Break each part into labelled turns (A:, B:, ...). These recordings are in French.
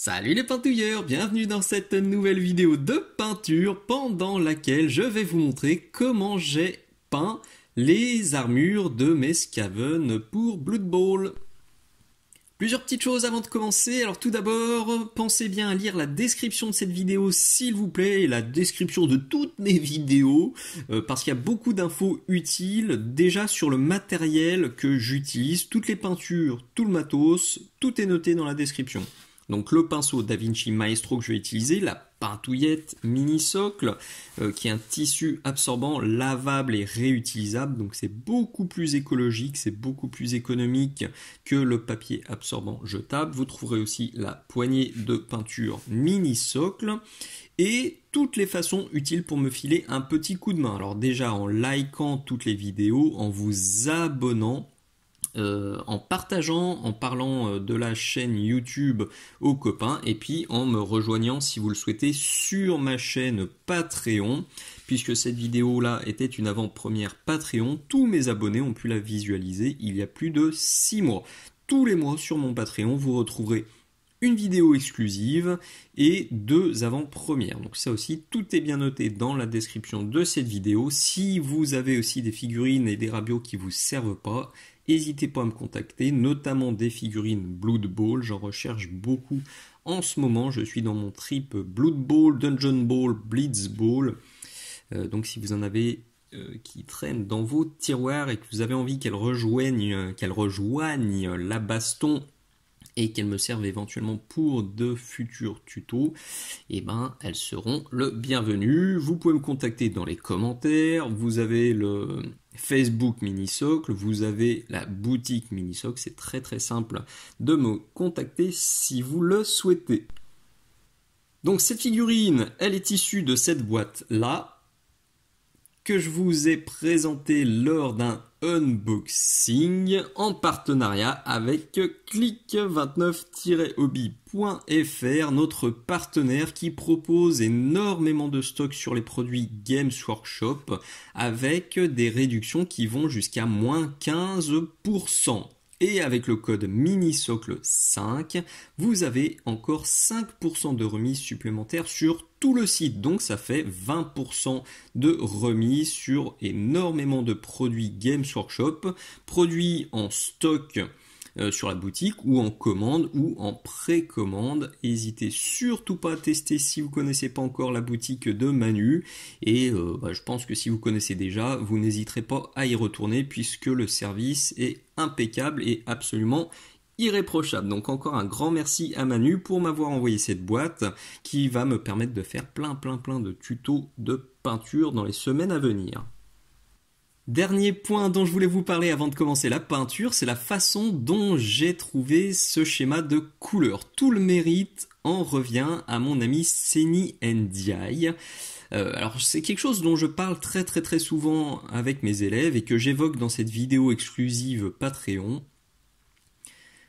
A: Salut les peintouilleurs, bienvenue dans cette nouvelle vidéo de peinture pendant laquelle je vais vous montrer comment j'ai peint les armures de mes Skaven pour Blood Bowl. Plusieurs petites choses avant de commencer, alors tout d'abord, pensez bien à lire la description de cette vidéo s'il vous plaît, et la description de toutes mes vidéos, euh, parce qu'il y a beaucoup d'infos utiles déjà sur le matériel que j'utilise, toutes les peintures, tout le matos, tout est noté dans la description. Donc le pinceau Da Vinci Maestro que je vais utiliser, la pintouillette mini socle euh, qui est un tissu absorbant lavable et réutilisable donc c'est beaucoup plus écologique c'est beaucoup plus économique que le papier absorbant jetable vous trouverez aussi la poignée de peinture mini socle et toutes les façons utiles pour me filer un petit coup de main alors déjà en likant toutes les vidéos en vous abonnant euh, en partageant, en parlant euh, de la chaîne YouTube aux copains et puis en me rejoignant si vous le souhaitez sur ma chaîne Patreon puisque cette vidéo là était une avant-première Patreon, tous mes abonnés ont pu la visualiser il y a plus de 6 mois. Tous les mois sur mon Patreon, vous retrouverez une vidéo exclusive et deux avant-premières. Donc ça aussi, tout est bien noté dans la description de cette vidéo. Si vous avez aussi des figurines et des rabios qui vous servent pas, n'hésitez pas à me contacter, notamment des figurines Blood Bowl, j'en recherche beaucoup en ce moment, je suis dans mon trip Blood Bowl, Dungeon Ball, Blitz Bowl. Euh, donc si vous en avez euh, qui traînent dans vos tiroirs et que vous avez envie qu'elles rejoignent, qu'elles rejoignent la baston et qu'elles me servent éventuellement pour de futurs tutos, et eh ben elles seront le bienvenu. Vous pouvez me contacter dans les commentaires, vous avez le Facebook Socle, vous avez la boutique socle, c'est très très simple de me contacter si vous le souhaitez. Donc cette figurine, elle est issue de cette boîte là, que je vous ai présenté lors d'un unboxing en partenariat avec click29-hobby.fr, notre partenaire qui propose énormément de stocks sur les produits Games Workshop avec des réductions qui vont jusqu'à moins 15%. Et avec le code MINISOCLE 5, vous avez encore 5% de remise supplémentaire sur tout le site. Donc ça fait 20% de remise sur énormément de produits Games Workshop, produits en stock euh, sur la boutique ou en commande ou en précommande. N'hésitez surtout pas à tester si vous ne connaissez pas encore la boutique de Manu. Et euh, bah, je pense que si vous connaissez déjà, vous n'hésiterez pas à y retourner puisque le service est impeccable et absolument irréprochable. Donc encore un grand merci à Manu pour m'avoir envoyé cette boîte qui va me permettre de faire plein plein plein de tutos de peinture dans les semaines à venir. Dernier point dont je voulais vous parler avant de commencer la peinture, c'est la façon dont j'ai trouvé ce schéma de couleurs. Tout le mérite en revient à mon ami Seni Ndiaye. Euh, alors c'est quelque chose dont je parle très très très souvent avec mes élèves et que j'évoque dans cette vidéo exclusive Patreon.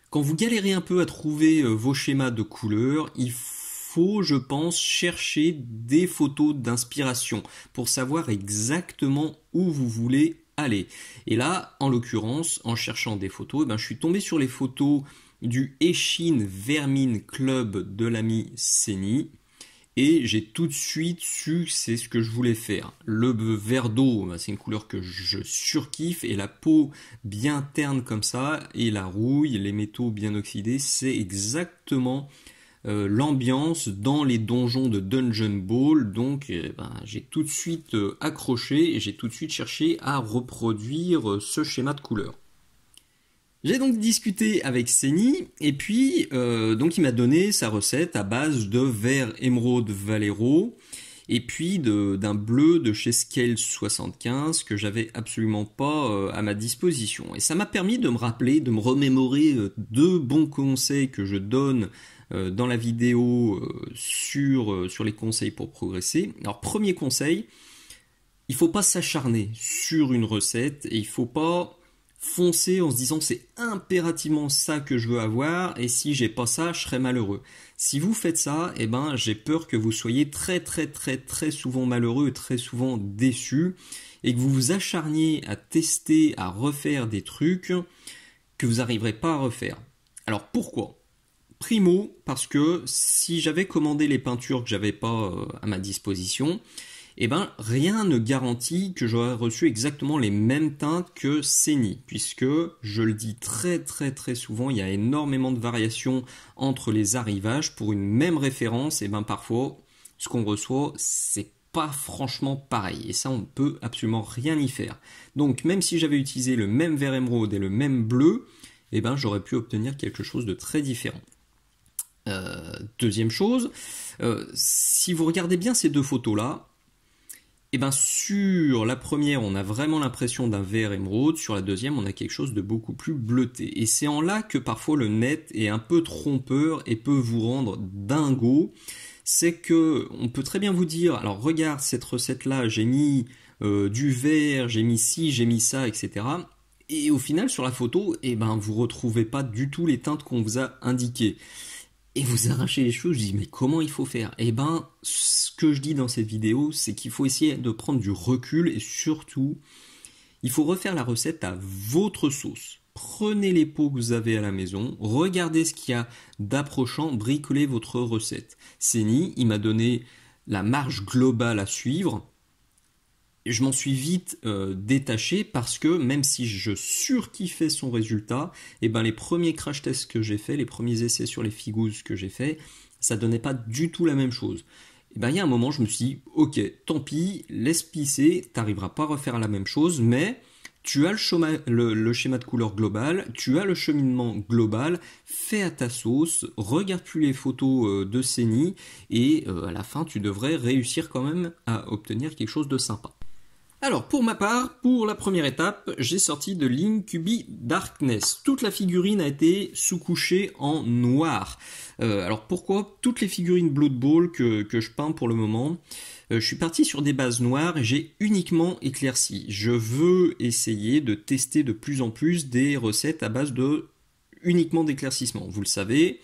A: Quand vous galérez un peu à trouver euh, vos schémas de couleurs, il faut faut, je pense, chercher des photos d'inspiration pour savoir exactement où vous voulez aller. Et là, en l'occurrence, en cherchant des photos, eh ben, je suis tombé sur les photos du Eschine Vermine Club de l'ami Seni. Et j'ai tout de suite su que c'est ce que je voulais faire. Le vert d'eau, ben, c'est une couleur que je surkiffe. Et la peau bien terne comme ça, et la rouille, les métaux bien oxydés, c'est exactement euh, l'ambiance dans les donjons de Dungeon Ball. Donc euh, ben, j'ai tout de suite euh, accroché et j'ai tout de suite cherché à reproduire ce schéma de couleurs. J'ai donc discuté avec Seni et puis donc il m'a donné sa recette à base de vert émeraude Valero et puis d'un bleu de chez Scale 75 que j'avais absolument pas à ma disposition. Et ça m'a permis de me rappeler, de me remémorer deux bons conseils que je donne euh, dans la vidéo euh, sur, euh, sur les conseils pour progresser. Alors premier conseil, il faut pas s'acharner sur une recette et il ne faut pas foncer en se disant c'est impérativement ça que je veux avoir et si j'ai pas ça je serai malheureux. Si vous faites ça, eh ben j'ai peur que vous soyez très très très très souvent malheureux, très souvent déçu et que vous vous acharniez à tester, à refaire des trucs que vous n'arriverez pas à refaire. Alors pourquoi Primo, parce que si j'avais commandé les peintures que j'avais pas euh, à ma disposition, eh ben, rien ne garantit que j'aurais reçu exactement les mêmes teintes que Seni, puisque je le dis très très très souvent, il y a énormément de variations entre les arrivages pour une même référence, et eh ben parfois ce qu'on reçoit c'est pas franchement pareil et ça on peut absolument rien y faire. Donc même si j'avais utilisé le même vert émeraude et le même bleu, eh ben, j'aurais pu obtenir quelque chose de très différent. Euh, deuxième chose, euh, si vous regardez bien ces deux photos-là, et eh bien sur la première, on a vraiment l'impression d'un vert émeraude, sur la deuxième, on a quelque chose de beaucoup plus bleuté. Et c'est en là que parfois le net est un peu trompeur et peut vous rendre dingo. C'est que on peut très bien vous dire, alors regarde cette recette-là, j'ai mis euh, du vert, j'ai mis ci, j'ai mis ça, etc. Et au final, sur la photo, et eh ben, vous retrouvez pas du tout les teintes qu'on vous a indiquées et vous arrachez les cheveux, je dis mais comment il faut faire Eh ben, ce que je dis dans cette vidéo, c'est qu'il faut essayer de prendre du recul et surtout, il faut refaire la recette à votre sauce. Prenez les pots que vous avez à la maison, regardez ce qu'il y a d'approchant, bricolez votre recette. Ceni, il m'a donné la marge globale à suivre, je m'en suis vite euh, détaché parce que même si je surkiffais son résultat, et eh ben les premiers crash tests que j'ai fait, les premiers essais sur les figouses que j'ai fait, ça donnait pas du tout la même chose. Et eh ben, il y a un moment, je me suis dit, ok, tant pis, laisse pisser, t'arriveras pas à refaire la même chose, mais tu as le, schéma de couleur global, tu as le cheminement global, fais à ta sauce, regarde plus les photos euh, de Ceni et euh, à la fin, tu devrais réussir quand même à obtenir quelque chose de sympa. Alors pour ma part, pour la première étape, j'ai sorti de l'Incubi Darkness. Toute la figurine a été sous-couchée en noir. Euh, alors pourquoi toutes les figurines Blood Bowl que, que je peins pour le moment euh, je suis parti sur des bases noires et j'ai uniquement éclairci. Je veux essayer de tester de plus en plus des recettes à base de uniquement d'éclaircissement. Vous le savez,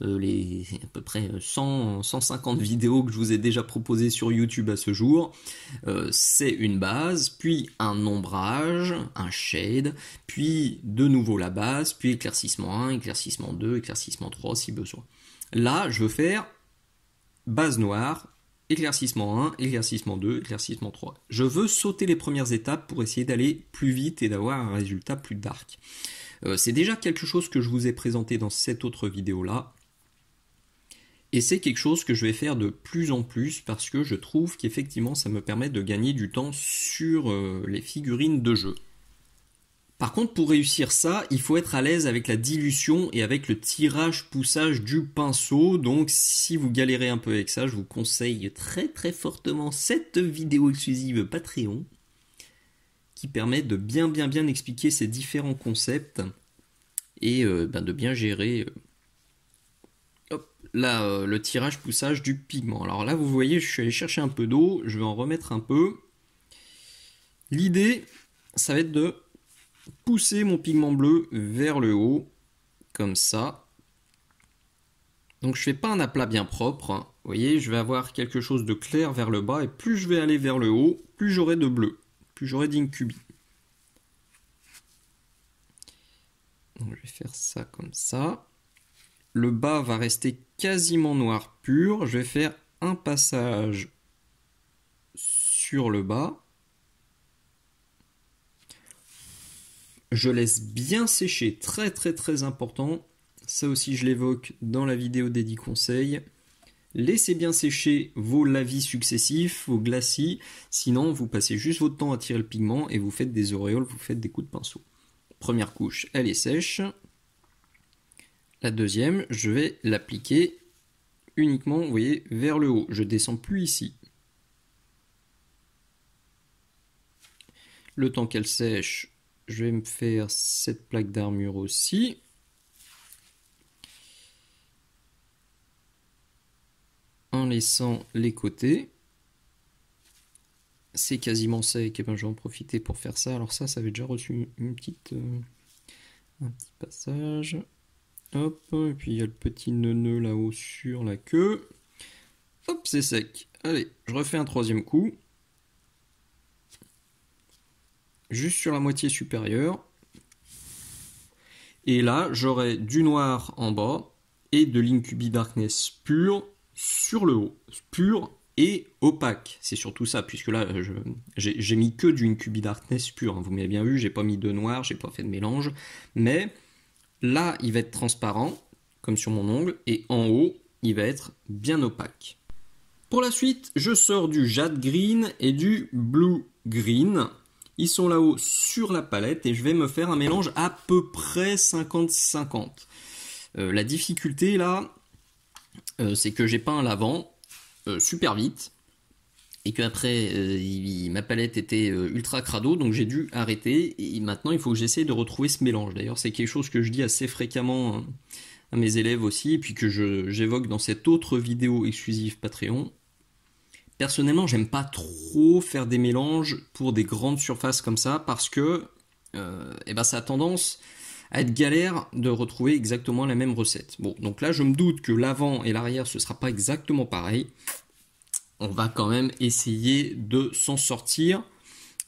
A: euh, les à peu près 100, euh, 150 vidéos que je vous ai déjà proposées sur YouTube à ce jour. Euh, c'est une base, puis un ombrage, un shade, puis de nouveau la base, puis éclaircissement 1, éclaircissement 2, éclaircissement 3 si besoin. Là, je veux faire base noire, éclaircissement 1, éclaircissement 2, éclaircissement 3. Je veux sauter les premières étapes pour essayer d'aller plus vite et d'avoir un résultat plus dark. c'est déjà quelque chose que je vous ai présenté dans cette autre vidéo là, et c'est quelque chose que je vais faire de plus en plus parce que je trouve qu'effectivement ça me permet de gagner du temps sur euh, les figurines de jeu. Par contre, pour réussir ça, il faut être à l'aise avec la dilution et avec le tirage-poussage du pinceau. Donc, si vous galérez un peu avec ça, je vous conseille très très fortement cette vidéo exclusive Patreon qui permet de bien bien bien expliquer ces différents concepts et euh, ben, de bien gérer euh, là, euh, le tirage poussage du pigment. Alors là, vous voyez, je suis allé chercher un peu d'eau, je vais en remettre un peu. L'idée, ça va être de pousser mon pigment bleu vers le haut, comme ça. Donc je fais pas un aplat bien propre, hein. vous voyez, je vais avoir quelque chose de clair vers le bas, et plus je vais aller vers le haut, plus j'aurai de bleu, plus j'aurai d'incubi. Donc je vais faire ça comme ça le bas va rester quasiment noir pur. Je vais faire un passage sur le bas. Je laisse bien sécher, très très très important. Ça aussi je l'évoque dans la vidéo des 10 conseils. Laissez bien sécher vos lavis successifs, vos glacis, sinon vous passez juste votre temps à tirer le pigment et vous faites des auréoles, vous faites des coups de pinceau. Première couche, elle est sèche, la deuxième, je vais l'appliquer uniquement, vous voyez, vers le haut. Je descends plus ici. Le temps qu'elle sèche, je vais me faire cette plaque d'armure aussi. En laissant les côtés. C'est quasiment sec, et eh ben je vais en profiter pour faire ça. Alors ça, ça avait déjà reçu une petite, euh, un petit passage. Hop, hein, et puis il y a le petit nœud là-haut sur la queue. Hop, c'est sec. Allez, je refais un troisième coup. Juste sur la moitié supérieure. Et là, j'aurai du noir en bas et de l'incubi darkness pur sur le haut. Pur et opaque. C'est surtout ça, puisque là, j'ai mis que du incubi darkness pur. Hein. Vous m'avez bien vu, j'ai pas mis de noir, j'ai pas fait de mélange. Mais Là, il va être transparent, comme sur mon ongle, et en haut, il va être bien opaque. Pour la suite, je sors du Jade Green et du Blue Green. Ils sont là-haut sur la palette et je vais me faire un mélange à peu près 50-50. Euh, la difficulté là, euh, c'est que j'ai peint l'avant euh, super vite et qu'après euh, ma palette était euh, ultra crado, donc j'ai dû arrêter. Et maintenant, il faut que j'essaie de retrouver ce mélange. D'ailleurs, c'est quelque chose que je dis assez fréquemment hein, à mes élèves aussi, et puis que j'évoque dans cette autre vidéo exclusive Patreon. Personnellement, j'aime pas trop faire des mélanges pour des grandes surfaces comme ça, parce que euh, eh ben, ça a tendance à être galère de retrouver exactement la même recette. Bon, donc là, je me doute que l'avant et l'arrière, ce sera pas exactement pareil on va quand même essayer de s'en sortir.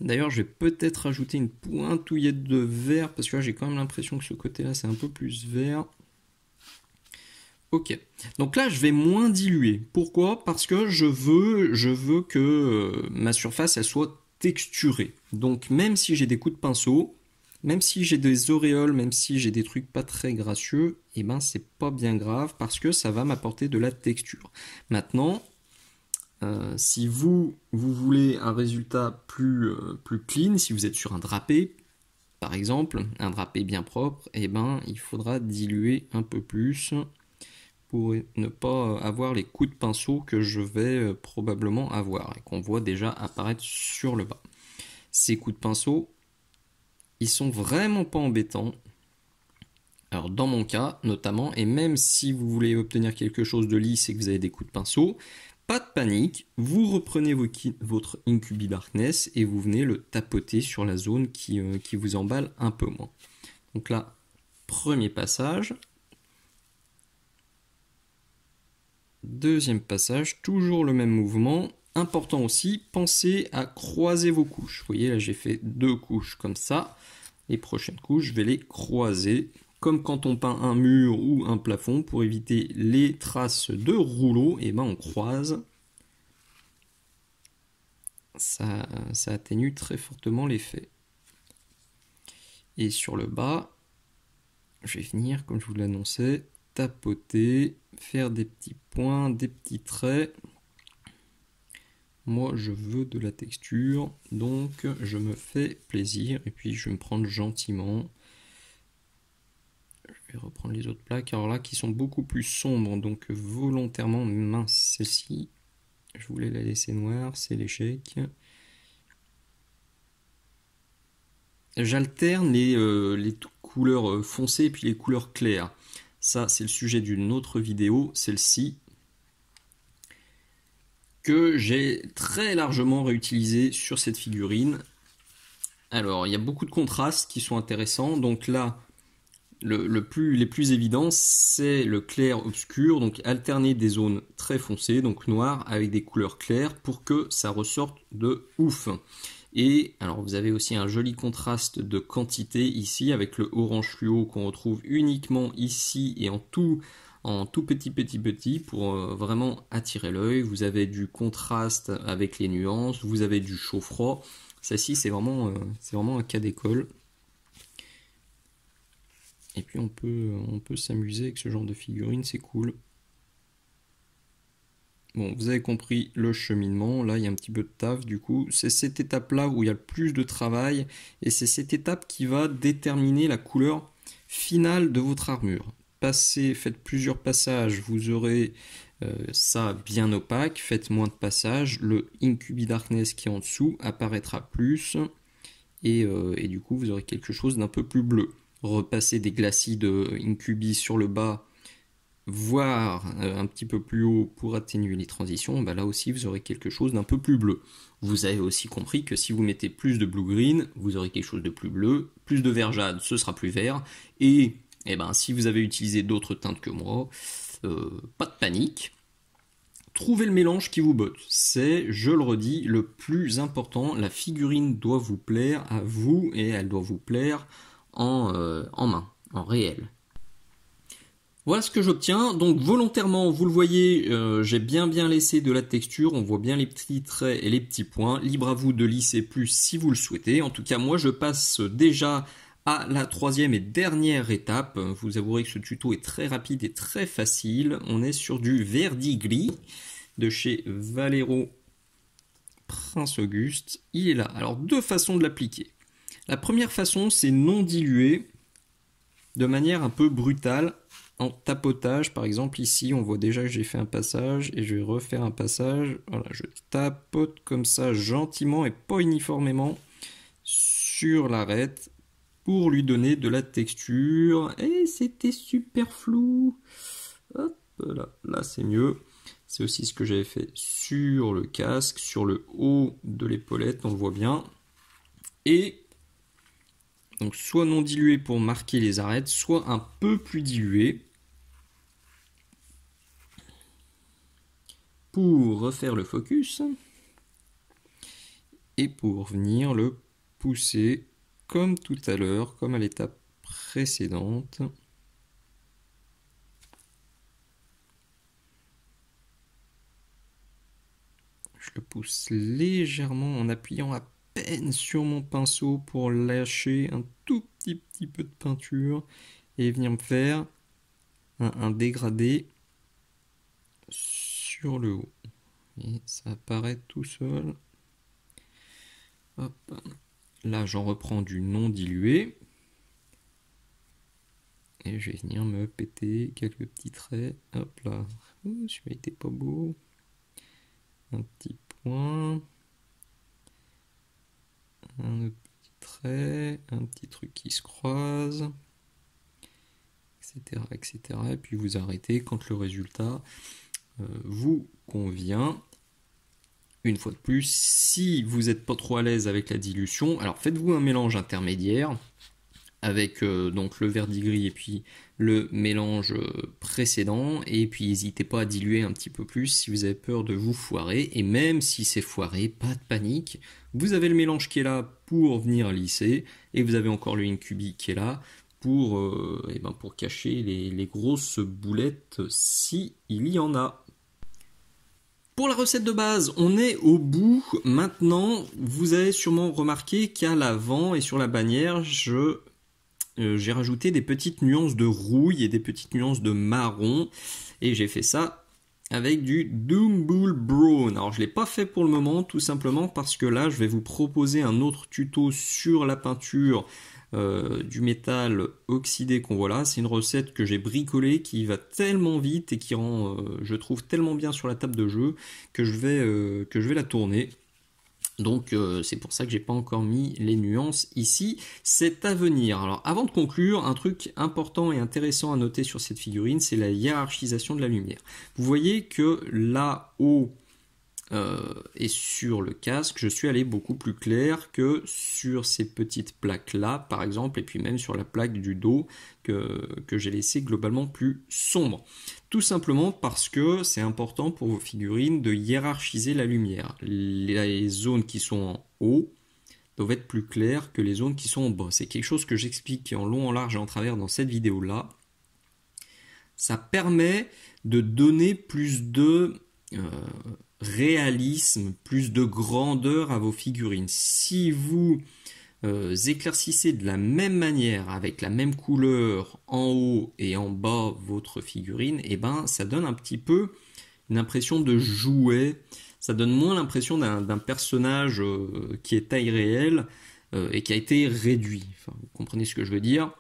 A: D'ailleurs, je vais peut-être ajouter une pointouillette de vert, parce que j'ai quand même l'impression que ce côté-là, c'est un peu plus vert. Ok. Donc là, je vais moins diluer. Pourquoi Parce que je veux, je veux que euh, ma surface, elle soit texturée. Donc même si j'ai des coups de pinceau, même si j'ai des auréoles, même si j'ai des trucs pas très gracieux, eh ben c'est pas bien grave parce que ça va m'apporter de la texture. Maintenant, euh, si vous, vous voulez un résultat plus, euh, plus clean, si vous êtes sur un drapé, par exemple, un drapé bien propre, eh ben, il faudra diluer un peu plus pour ne pas avoir les coups de pinceau que je vais euh, probablement avoir et qu'on voit déjà apparaître sur le bas. Ces coups de pinceau, ils sont vraiment pas embêtants. Alors dans mon cas notamment, et même si vous voulez obtenir quelque chose de lisse et que vous avez des coups de pinceau, pas de panique, vous reprenez votre Incubi Darkness et vous venez le tapoter sur la zone qui, euh, qui vous emballe un peu moins. Donc là, premier passage. Deuxième passage, toujours le même mouvement. Important aussi, pensez à croiser vos couches. Vous voyez, là j'ai fait deux couches comme ça. Les prochaines couches, je vais les croiser comme quand on peint un mur ou un plafond, pour éviter les traces de rouleau, et eh ben on croise. Ça, atténue très fortement l'effet. Et sur le bas, je vais finir, comme je vous l'annonçais, tapoter, faire des petits points, des petits traits. Moi, je veux de la texture, donc je me fais plaisir. Et puis, je vais me prendre gentiment je vais reprendre les autres plaques. Alors là, qui sont beaucoup plus sombres, donc volontairement mince. Celle-ci, je voulais la laisser noire, c'est l'échec. J'alterne les, euh, les couleurs euh, foncées puis les couleurs claires. Ça, c'est le sujet d'une autre vidéo, celle-ci, que j'ai très largement réutilisé sur cette figurine. Alors, il y a beaucoup de contrastes qui sont intéressants. Donc là, le, plus, les plus évidents, c'est le clair-obscur, donc alterner des zones très foncées, donc noires, avec des couleurs claires pour que ça ressorte de ouf. Et alors vous avez aussi un joli contraste de quantité ici avec le orange fluo qu'on retrouve uniquement ici et en tout en tout petit petit petit pour euh, vraiment attirer l'œil. Vous avez du contraste avec les nuances, vous avez du chaud froid. Ça ci c'est vraiment, euh, vraiment un cas d'école. Et puis on peut, on peut s'amuser avec ce genre de figurine, c'est cool. Bon, vous avez compris le cheminement. Là, il y a un petit peu de taf. Du coup, c'est cette étape-là où il y a le plus de travail. Et c'est cette étape qui va déterminer la couleur finale de votre armure. Passez, faites plusieurs passages. Vous aurez euh, ça bien opaque. Faites moins de passages. Le Incubi Darkness qui est en dessous apparaîtra plus. Euh, et du coup, vous aurez quelque chose d'un peu plus bleu repasser des glacis de Incubi sur le bas, voire euh, un petit peu plus haut pour atténuer les transitions, bah, là aussi vous aurez quelque chose d'un peu plus bleu. Vous avez aussi compris que si vous mettez plus de blue-green, vous aurez quelque chose de plus bleu, plus de vert jade, ce sera plus vert, et, eh ben, si vous avez utilisé d'autres teintes que moi, euh, pas de panique. Trouvez le mélange qui vous botte. C'est, je le redis, le plus important. La figurine doit vous plaire à vous et elle doit vous plaire euh, en, main, en réel. Voilà ce que j'obtiens. Donc volontairement, vous le voyez, euh, j'ai bien bien laissé de la texture. On voit bien les petits traits et les petits points. Libre à vous de lisser plus si vous le souhaitez. En tout cas, moi, je passe déjà à la troisième et dernière étape. Vous avouerez que ce tuto est très rapide et très facile. On est sur du Verdigli de chez Valero Prince Auguste. Il est là. Alors, deux façons de l'appliquer. La première façon, c'est non diluer de manière un peu brutale en tapotage. Par exemple, ici, on voit déjà que j'ai fait un passage et je vais refaire un passage. Voilà, je tapote comme ça gentiment et pas uniformément sur l'arête pour lui donner de la texture. Et c'était super flou. Hop, là, là c'est mieux. C'est aussi ce que j'avais fait sur le casque, sur le haut de l'épaulette, on le voit bien. Et donc soit non dilué pour marquer les arêtes, soit un peu plus dilué pour refaire le focus et pour venir le pousser comme tout à l'heure, comme à l'étape précédente. Je le pousse légèrement en appuyant à sur mon pinceau pour lâcher un tout petit, petit peu de peinture et venir me faire un, dégradé sur le haut. Et ça apparaît tout seul. Là, j'en reprends du non dilué. Et je vais venir me péter quelques petits traits. Hop là. je pas beau. Un petit point un petit trait, un petit truc qui se croise, etc. etc. Et puis vous arrêtez quand le résultat euh, vous convient. Une fois de plus, si vous n'êtes pas trop à l'aise avec la dilution, alors faites-vous un mélange intermédiaire avec euh, donc le verdigris gris et puis le mélange euh, précédent et puis n'hésitez pas à diluer un petit peu plus si vous avez peur de vous foirer et même si c'est foiré, pas de panique, vous avez le mélange qui est là pour venir lisser et vous avez encore le incubi qui est là pour, euh, eh ben pour cacher les, les grosses boulettes si il y en a. Pour la recette de base, on est au bout. Maintenant, vous avez sûrement remarqué qu'à l'avant et sur la bannière, je euh, j'ai rajouté des petites nuances de rouille et des petites nuances de marron. Et j'ai fait ça avec du Bull Brown. Alors je ne l'ai pas fait pour le moment, tout simplement parce que là, je vais vous proposer un autre tuto sur la peinture euh, du métal oxydé qu'on voit là. C'est une recette que j'ai bricolée qui va tellement vite et qui rend, euh, je trouve, tellement bien sur la table de jeu que je vais, que je vais la tourner. Donc euh, c'est pour ça que j'ai pas encore mis les nuances ici. C'est à venir. Alors avant de conclure, un truc important et intéressant à noter sur cette figurine, c'est la hiérarchisation de la lumière. Vous voyez que là haut euh, et sur le casque, je suis allé beaucoup plus clair que sur ces petites plaques là, par exemple, et puis même sur la plaque du dos que, que j'ai laissé globalement plus sombre. Tout simplement parce que c'est important pour vos figurines de hiérarchiser la lumière. Les zones qui sont en haut doivent être plus claires que les zones qui sont en bas. C'est quelque chose que j'explique en long, en large et en travers dans cette vidéo-là. Ça permet de donner plus de euh, réalisme, plus de grandeur à vos figurines. Si vous euh, éclaircissez de la même manière, avec la même couleur en haut et en bas votre figurine, et eh ben ça donne un petit peu une impression de jouet. Ça donne moins l'impression d'un personnage euh, qui est taille réelle euh, et qui a été réduit. vous comprenez ce que je veux dire.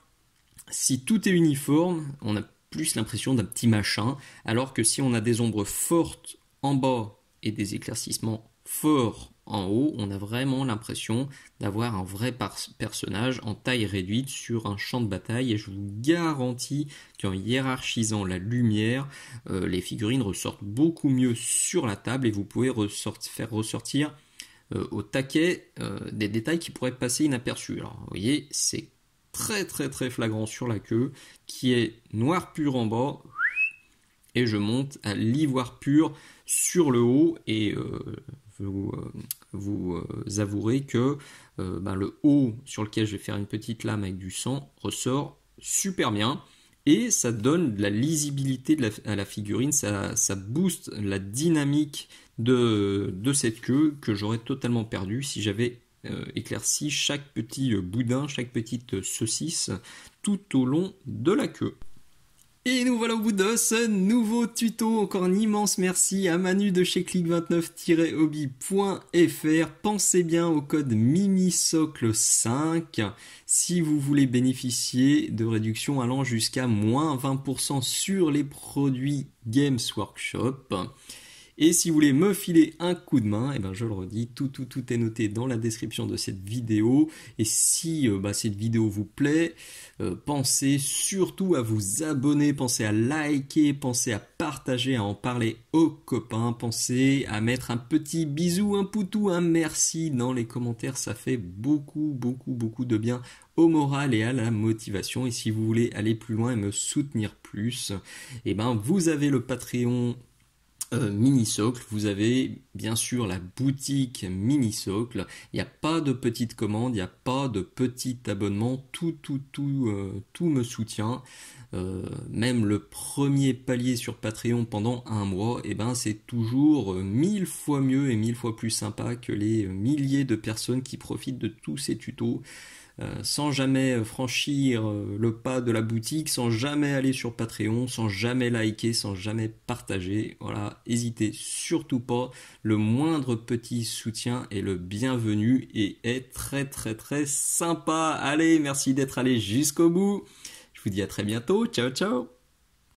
A: Si tout est uniforme, on a plus l'impression d'un petit machin, alors que si on a des ombres fortes en bas et des éclaircissements forts en haut, on a vraiment l'impression d'avoir un vrai personnage en taille réduite sur un champ de bataille. Et je vous garantis qu'en hiérarchisant la lumière, euh, les figurines ressortent beaucoup mieux sur la table et vous pouvez faire ressortir euh, au taquet euh, des détails qui pourraient passer inaperçus. Alors, vous voyez, c'est très très très flagrant sur la queue, qui est noir pur en bas, et je monte à l'ivoire pur sur le haut, et vous, vous euh, avouerez que euh, ben, le haut sur lequel je vais faire une petite lame avec du sang ressort super bien et ça donne de la lisibilité à la figurine, ça, booste la dynamique de, cette queue que j'aurais totalement perdue si j'avais euh, éclairci chaque petit boudin, chaque petite saucisse tout au long de la queue. Et nous voilà au bout de ce nouveau tuto. Encore un immense merci à Manu de chez click29-hobby.fr. Pensez bien au code MIMISOCLE5 si vous voulez bénéficier de réductions allant jusqu'à moins 20% sur les produits Games Workshop. Et si vous voulez me filer un coup de main, et eh ben je le redis, tout, tout, tout est noté dans la description de cette vidéo. Et si euh, bah, cette vidéo vous plaît, euh, pensez surtout à vous abonner, pensez à liker, pensez à partager, à en parler aux copains, pensez à mettre un petit bisou, un poutou, un merci dans les commentaires, ça fait beaucoup, beaucoup, beaucoup de bien au moral et à la motivation. Et si vous voulez aller plus loin et me soutenir plus, et eh ben vous avez le Patreon euh, mini socle, vous avez bien sûr la boutique mini socle. Il n'y a pas de petite commande, il n'y a pas de petit abonnement. Tout, tout, tout, euh, tout me soutient. Euh, même le premier palier sur Patreon pendant un mois, et eh ben c'est toujours mille fois mieux et mille fois plus sympa que les milliers de personnes qui profitent de tous ces tutos. Euh, sans jamais franchir euh, le pas de la boutique, sans jamais aller sur Patreon, sans jamais liker, sans jamais partager. Voilà, hésitez surtout pas. Le moindre petit soutien est le bienvenu et est très très très sympa. Allez, merci d'être allé jusqu'au bout. Je vous dis à très bientôt. Ciao ciao.